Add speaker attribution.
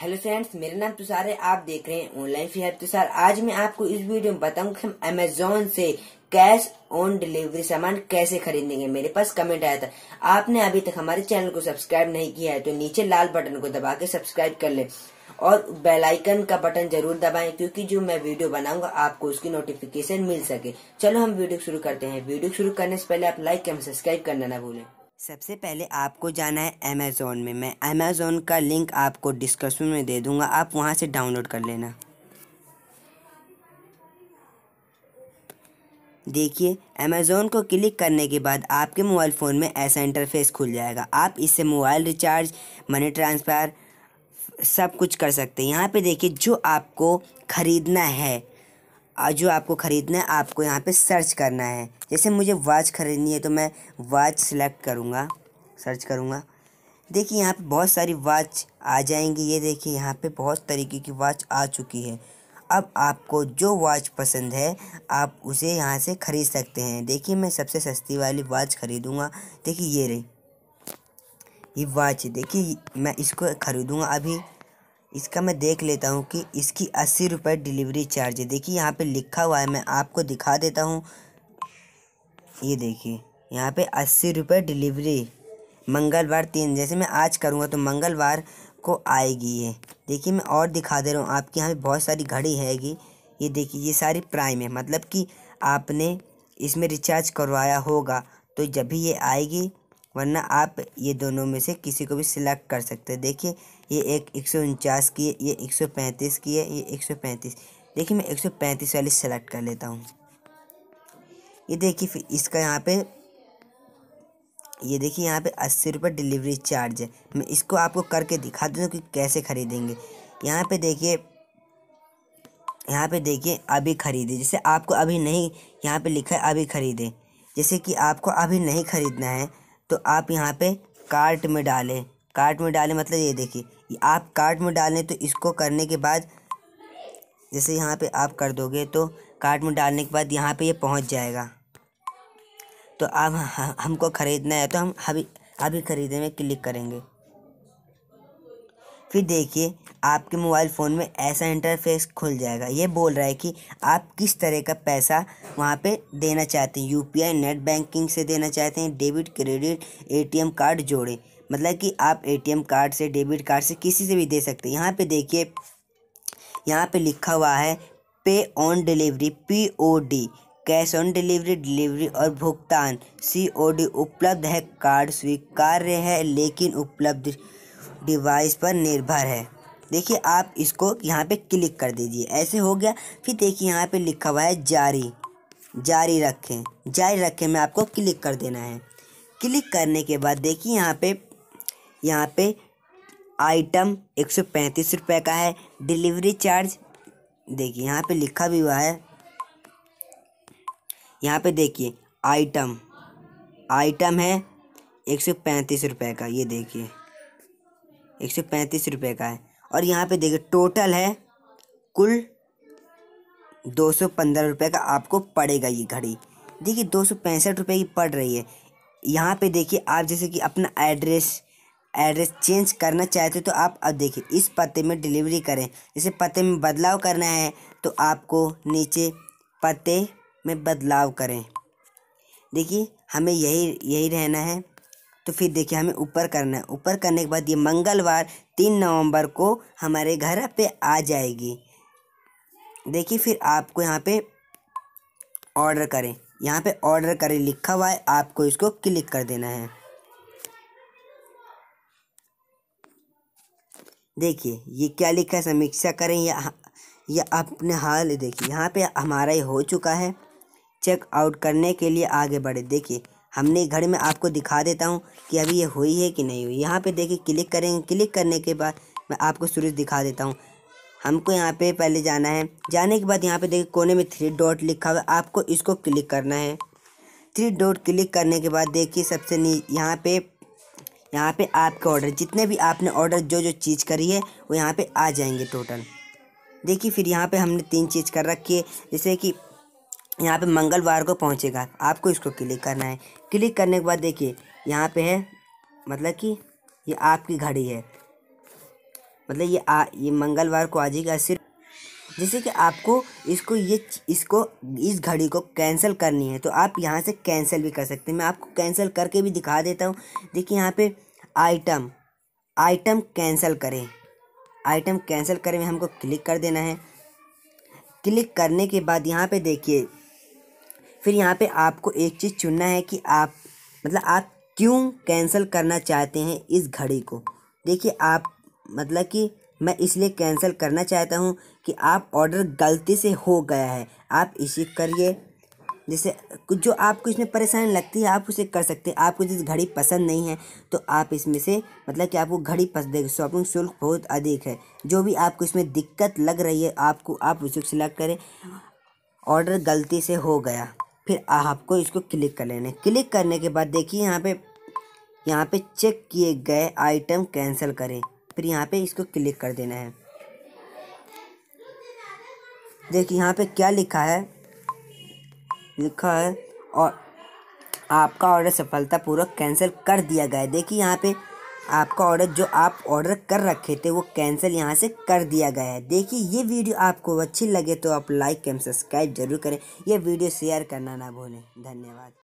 Speaker 1: hello friends मेरा नाम तुषार है आप देख रहे हैं ऑनलाइन फी हेल्प तुषार आज मैं आपको इस वीडियो में बताऊंगा हम अमेजोन से कैश ऑन डिलीवरी सामान कैसे खरीदेंगे मेरे पास कमेंट आया था आपने अभी तक हमारे चैनल को सब्सक्राइब नहीं किया है तो नीचे लाल बटन को दबा के सब्सक्राइब कर ले और बेलाइकन का बटन जरूर दबाए क्यूँकी जो मैं वीडियो बनाऊंगा आपको उसकी नोटिफिकेशन मिल सके चलो हम वीडियो शुरू करते हैं वीडियो शुरू करने से पहले आप लाइक एवं सब्सक्राइब करना ना भूलें सबसे पहले आपको जाना है अमेज़ोन में मैं अमेज़ोन का लिंक आपको डिस्क्रिप्शन में दे दूंगा आप वहां से डाउनलोड कर लेना देखिए अमेज़ोन को क्लिक करने के बाद आपके मोबाइल फ़ोन में ऐसा इंटरफेस खुल जाएगा आप इससे मोबाइल रिचार्ज मनी ट्रांसफ़र सब कुछ कर सकते हैं यहाँ पे देखिए जो आपको ख़रीदना है जो आपको ख़रीदना है आपको यहाँ पे सर्च करना है जैसे मुझे वॉच ख़रीदनी है तो मैं वॉच सिलेक्ट करूँगा सर्च करूँगा देखिए यहाँ पे बहुत सारी वॉच आ जाएंगी ये देखिए यहाँ पे बहुत तरीके की वॉच आ चुकी है अब आपको जो वॉच पसंद है आप उसे यहाँ से ख़रीद सकते हैं देखिए मैं सबसे सस्ती वाली वॉच ख़रीदूँगा देखिए ये रही ये वॉच देखिए मैं इसको ख़रीदूँगा अभी इसका मैं देख लेता हूँ कि इसकी अस्सी रुपये डिलीवरी चार्ज है देखिए यहाँ पे लिखा हुआ है मैं आपको दिखा देता हूँ ये देखिए यहाँ पे अस्सी रुपये डिलीवरी मंगलवार तीन जैसे मैं आज करूँगा तो मंगलवार को आएगी ये देखिए मैं और दिखा दे रहा हूँ आपके यहाँ पर बहुत सारी घड़ी हैगी ये देखिए ये सारी प्राइम है मतलब कि आपने इसमें रिचार्ज करवाया होगा तो जब भी ये आएगी वरना आप ये दोनों में से किसी को भी सिलेक्ट कर सकते हो देखिए ये एक एक सौ उनचास की है ये एक सौ पैंतीस की है ये एक सौ पैंतीस देखिए मैं एक सौ पैंतीस वाली सेलेक्ट कर लेता हूँ ये देखिए फिर इसका यहाँ पे ये देखिए यहाँ पे अस्सी रुपये डिलीवरी चार्ज है मैं इसको आपको करके दिखा दूँ कि कैसे ख़रीदेंगे यहाँ पे देखिए यहाँ पे देखिए अभी ख़रीदे जैसे आपको अभी नहीं यहाँ पे लिखा है अभी ख़रीदे जैसे कि आपको अभी नहीं ख़रीदना है तो आप यहाँ पे कार्ट में डालें कार्ट में डालें मतलब ये देखिए आप कार्ट में डालें तो इसको करने के बाद जैसे यहाँ पे आप कर दोगे तो कार्ट में डालने के बाद यहाँ पे ये यह पहुँच जाएगा तो आप हमको ख़रीदना है तो हम अभी अभी ख़रीदने में क्लिक करेंगे फिर देखिए आपके मोबाइल फ़ोन में ऐसा इंटरफेस खुल जाएगा ये बोल रहा है कि आप किस तरह का पैसा वहाँ पे देना चाहते हैं यूपीआई नेट बैंकिंग से देना चाहते हैं डेबिट क्रेडिट एटीएम कार्ड जोड़ें मतलब कि आप एटीएम कार्ड से डेबिट कार्ड से किसी से भी दे सकते हैं यहाँ पे देखिए यहाँ पे लिखा हुआ है pay on delivery P O D cash on delivery delivery और भुगतान सी ओ डी उपलब्ध है कार्ड स्वीकार्य है लेकिन उपलब्ध डिवाइस पर निर्भर है देखिए आप इसको यहाँ पे क्लिक कर दीजिए ऐसे हो गया फिर देखिए यहाँ पे लिखा हुआ है जारी जारी रखें जारी रखें मैं आपको क्लिक कर देना है क्लिक करने के बाद देखिए यहाँ पे यहाँ पे आइटम एक सौ पैंतीस रुपये का है डिलीवरी चार्ज देखिए यहाँ पे लिखा भी हुआ है यहाँ पे देखिए आइटम आइटम है एक सौ पैंतीस रुपये का ये देखिए एक सौ पैंतीस रुपये का है और यहाँ पे देखिए टोटल है कुल दो सौ पंद्रह रुपये का आपको पड़ेगा ये घड़ी देखिए दो सौ पैंसठ रुपये की पड़ रही है यहाँ पे देखिए आप जैसे कि अपना एड्रेस एड्रेस चेंज करना चाहते हो तो आप अब देखिए इस पते में डिलीवरी करें जैसे पते में बदलाव करना है तो आपको नीचे पते में बदलाव करें देखिए हमें यही यही रहना है तो फिर देखिए हमें ऊपर करना है ऊपर करने के बाद ये मंगलवार तीन नवंबर को हमारे घर पे आ जाएगी देखिए फिर आपको यहाँ पे ऑर्डर करें यहाँ पे ऑर्डर करें लिखा हुआ है आपको इसको क्लिक कर देना है देखिए ये क्या लिखा है समीक्षा करें या या अपने हाल देखिए यहाँ पे हमारा ये हो चुका है चेकआउट करने के लिए आगे बढ़े देखिए हमने घड़ी में आपको दिखा देता हूँ कि अभी ये हुई है कि नहीं हुई यहाँ पे देखिए क्लिक करेंगे क्लिक करने के बाद मैं आपको सूरज दिखा देता हूँ हमको यहाँ पे पहले जाना है जाने के बाद यहाँ पे देखिए कोने में थ्री डॉट लिखा हुआ है आपको इसको क्लिक करना है थ्री डॉट क्लिक करने के बाद देखिए सबसे नी यहाँ पे यहाँ पे आपके ऑर्डर जितने भी आपने ऑर्डर जो जो चीज़ करी है वो यहाँ पे आ जाएंगे टोटल देखिए फिर यहाँ पे हमने तीन चीज़ कर रखी है जैसे कि यहाँ पे मंगलवार को पहुँचेगा आपको इसको क्लिक करना है क्लिक करने के बाद देखिए यहाँ पे है मतलब कि ये आपकी घड़ी है मतलब ये आ ये मंगलवार को आ जाएगा सिर्फ जैसे कि आपको इसको ये इसको इस घड़ी को कैंसिल करनी है तो आप यहाँ से कैंसिल भी कर सकते हैं मैं आपको कैंसिल करके भी दिखा देता हूँ देखिए यहाँ पे आइटम आइटम कैंसिल करें आइटम कैंसिल करें में हमको क्लिक कर देना है क्लिक करने के बाद यहाँ पे देखिए फिर यहाँ पे आपको एक चीज़ चुनना है कि आप मतलब आप क्यों कैंसिल करना चाहते हैं इस घड़ी को देखिए आप मतलब कि मैं इसलिए कैंसिल करना चाहता हूँ कि आप ऑर्डर गलती से हो गया है आप इसी करिए जैसे जो आपको इसमें परेशानी लगती है आप उसे कर सकते हैं आपको जिस घड़ी पसंद नहीं है तो आप इसमें से मतलब कि आपको घड़ी पसंद शॉपिंग शुल्क बहुत अधिक है जो भी आपको इसमें दिक्कत लग रही है आपको आप उसे सिलेक्ट करें ऑर्डर गलती से हो गया फिर आपको इसको क्लिक कर लेना है क्लिक करने के बाद देखिए यहाँ पे यहाँ पे चेक किए गए आइटम कैंसिल करें फिर यहाँ पे इसको क्लिक कर देना है देखिए यहाँ पे क्या लिखा है लिखा है और आपका ऑर्डर सफलतापूर्वक कैंसिल कर दिया गया है देखिए यहाँ पे आपका ऑर्डर जो आप ऑर्डर कर रखे थे वो कैंसिल यहाँ से कर दिया गया है देखिए ये वीडियो आपको अच्छी लगे तो आप लाइक एंड सब्सक्राइब जरूर करें यह वीडियो शेयर करना ना भूलें धन्यवाद